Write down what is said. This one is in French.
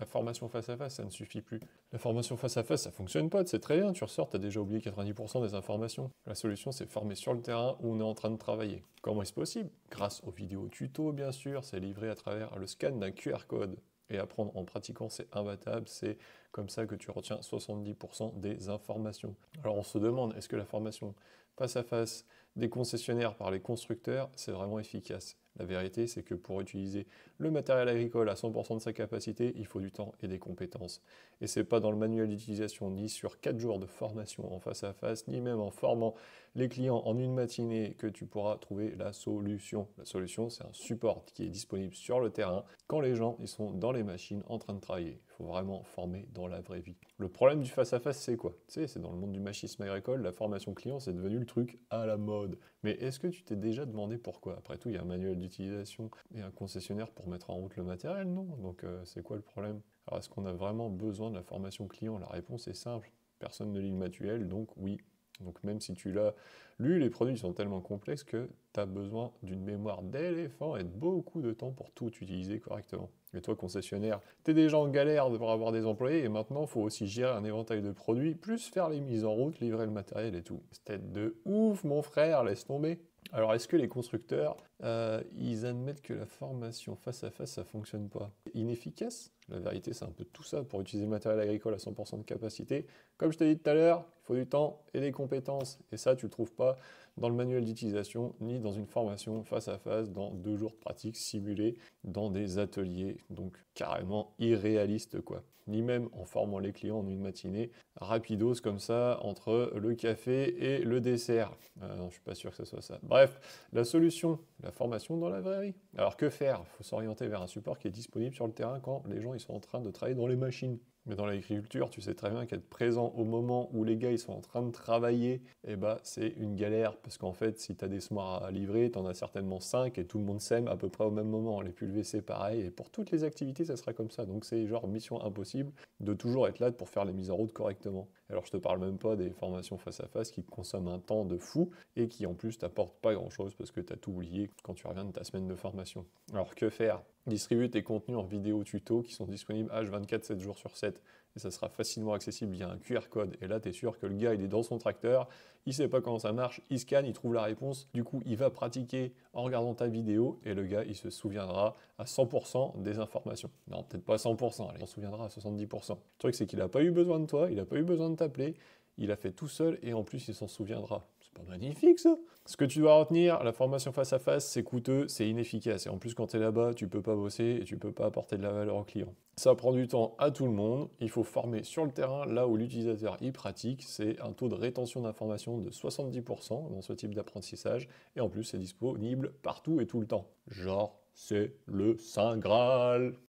La formation face à face, ça ne suffit plus. La formation face à face, ça fonctionne pas, c'est très bien, tu ressors, tu as déjà oublié 90% des informations. La solution, c'est former sur le terrain où on est en train de travailler. Comment est-ce possible Grâce aux vidéos tuto, bien sûr, c'est livré à travers le scan d'un QR code. Et apprendre en pratiquant, c'est imbattable, c'est comme ça que tu retiens 70% des informations. Alors on se demande, est-ce que la formation face à face, des concessionnaires par les constructeurs, c'est vraiment efficace. La vérité, c'est que pour utiliser le matériel agricole à 100% de sa capacité, il faut du temps et des compétences. Et c'est pas dans le manuel d'utilisation, ni sur quatre jours de formation en face à face, ni même en formant les clients en une matinée que tu pourras trouver la solution. La solution, c'est un support qui est disponible sur le terrain quand les gens ils sont dans les machines en train de travailler vraiment former dans la vraie vie. Le problème du face-à-face, c'est quoi Tu sais, c'est dans le monde du machisme agricole, la formation client, c'est devenu le truc à la mode. Mais est-ce que tu t'es déjà demandé pourquoi Après tout, il y a un manuel d'utilisation et un concessionnaire pour mettre en route le matériel, non Donc euh, c'est quoi le problème Alors est-ce qu'on a vraiment besoin de la formation client La réponse est simple. Personne ne lit le matuel donc oui, donc même si tu l'as lu, les produits sont tellement complexes que tu as besoin d'une mémoire d'éléphant et de beaucoup de temps pour tout utiliser correctement. Et toi, concessionnaire, tu es déjà en galère pour avoir des employés et maintenant, il faut aussi gérer un éventail de produits, plus faire les mises en route, livrer le matériel et tout. C'est de ouf, mon frère, laisse tomber. Alors, est-ce que les constructeurs euh, ils admettent que la formation face à face, ça fonctionne pas. Inefficace La vérité, c'est un peu tout ça. Pour utiliser le matériel agricole à 100% de capacité, comme je t'ai dit tout à l'heure, il faut du temps et des compétences. Et ça, tu le trouves pas dans le manuel d'utilisation, ni dans une formation face à face, dans deux jours de pratique simulée, dans des ateliers. Donc, carrément irréaliste, quoi. Ni même en formant les clients en une matinée, rapidos comme ça, entre le café et le dessert. Euh, ne je suis pas sûr que ce soit ça. Bref, la solution, la formation dans la vraie vie. Alors que faire Il faut s'orienter vers un support qui est disponible sur le terrain quand les gens ils sont en train de travailler dans les machines. Mais dans l'agriculture, tu sais très bien qu'être présent au moment où les gars ils sont en train de travailler, eh ben, c'est une galère. Parce qu'en fait, si tu as des semoirs à livrer, tu en as certainement 5 et tout le monde sème à peu près au même moment. Les pulvés, c'est pareil. Et pour toutes les activités, ça sera comme ça. Donc c'est genre mission impossible de toujours être là pour faire les mises en route correctement. Alors je te parle même pas des formations face à face qui consomment un temps de fou et qui en plus t'apportent pas grand chose parce que tu as tout oublié quand tu reviens de ta semaine de formation. Alors que faire distribuer tes contenus en vidéo tuto qui sont disponibles H24, 7 jours sur 7. Et ça sera facilement accessible via un QR code. Et là, tu es sûr que le gars, il est dans son tracteur, il sait pas comment ça marche, il scanne, il trouve la réponse. Du coup, il va pratiquer en regardant ta vidéo et le gars, il se souviendra à 100% des informations. Non, peut-être pas 100%, allez, on souviendra à 70%. Le truc, c'est qu'il n'a pas eu besoin de toi, il n'a pas eu besoin de t'appeler, il a fait tout seul et en plus il s'en souviendra. C'est pas magnifique ça Ce que tu dois retenir, la formation face à face, c'est coûteux, c'est inefficace. Et en plus quand tu es là-bas, tu peux pas bosser et tu peux pas apporter de la valeur au client. Ça prend du temps à tout le monde, il faut former sur le terrain là où l'utilisateur y pratique, c'est un taux de rétention d'information de 70% dans ce type d'apprentissage et en plus c'est disponible partout et tout le temps. Genre c'est le Saint Graal